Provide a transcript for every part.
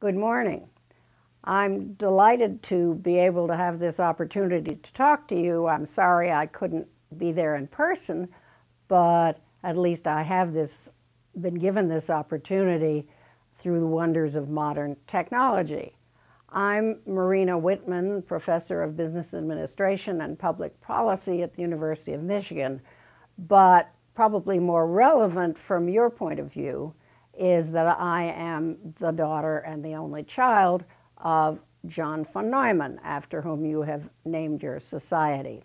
Good morning. I'm delighted to be able to have this opportunity to talk to you. I'm sorry I couldn't be there in person, but at least I have this been given this opportunity through the wonders of modern technology. I'm Marina Whitman, professor of business administration and public policy at the University of Michigan, but probably more relevant from your point of view, is that I am the daughter and the only child of John von Neumann, after whom you have named your society.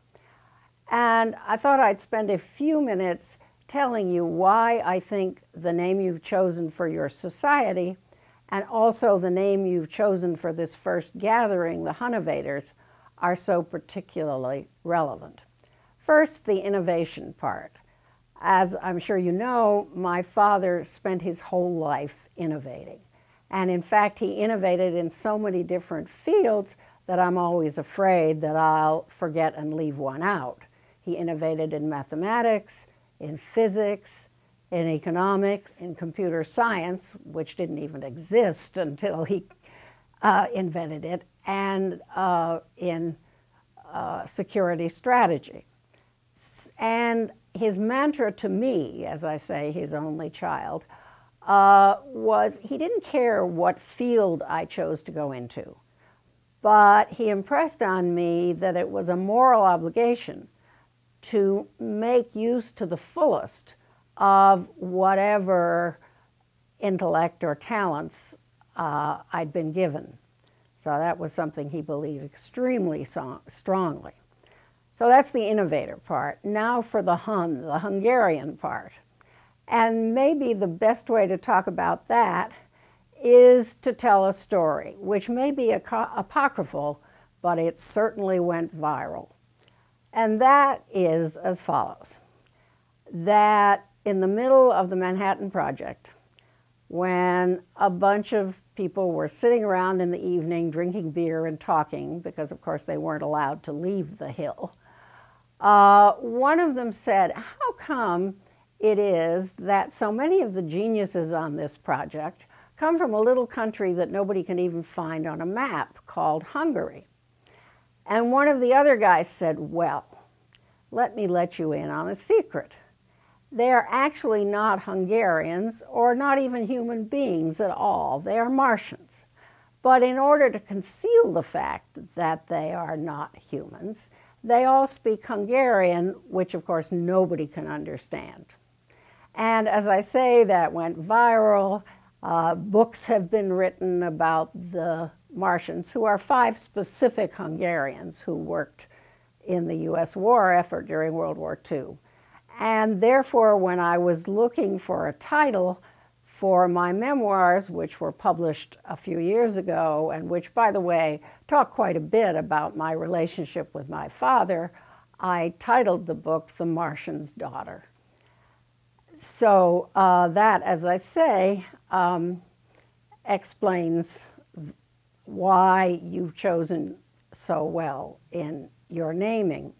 And I thought I'd spend a few minutes telling you why I think the name you've chosen for your society and also the name you've chosen for this first gathering, the Hunnovators, are so particularly relevant. First, the innovation part as I'm sure you know, my father spent his whole life innovating. And in fact, he innovated in so many different fields that I'm always afraid that I'll forget and leave one out. He innovated in mathematics, in physics, in economics, in computer science, which didn't even exist until he uh, invented it, and uh, in uh, security strategy. And his mantra to me, as I say, his only child, uh, was he didn't care what field I chose to go into, but he impressed on me that it was a moral obligation to make use to the fullest of whatever intellect or talents uh, I'd been given. So that was something he believed extremely so strongly. So that's the innovator part. Now for the Hun, the Hungarian part. And maybe the best way to talk about that is to tell a story, which may be apocryphal, but it certainly went viral. And that is as follows that in the middle of the Manhattan Project, when a bunch of people were sitting around in the evening drinking beer and talking, because of course they weren't allowed to leave the hill, uh, one of them said, How come it is that so many of the geniuses on this project come from a little country that nobody can even find on a map called Hungary? And one of the other guys said, Well, let me let you in on a secret. They are actually not Hungarians or not even human beings at all. They are Martians. But in order to conceal the fact that they are not humans, they all speak Hungarian, which of course nobody can understand. And as I say, that went viral. Uh, books have been written about the Martians, who are five specific Hungarians who worked in the US war effort during World War II. And therefore, when I was looking for a title, for my memoirs, which were published a few years ago, and which, by the way, talk quite a bit about my relationship with my father, I titled the book The Martian's Daughter. So, uh, that, as I say, um, explains why you've chosen so well in your naming.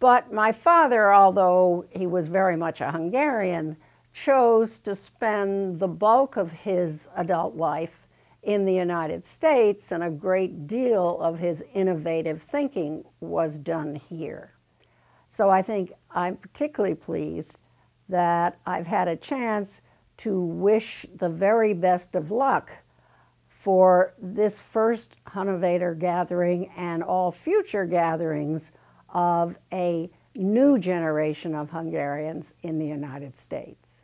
But my father, although he was very much a Hungarian, chose to spend the bulk of his adult life in the United States, and a great deal of his innovative thinking was done here. So I think I'm particularly pleased that I've had a chance to wish the very best of luck for this first Hunavator gathering and all future gatherings of a new generation of Hungarians in the United States.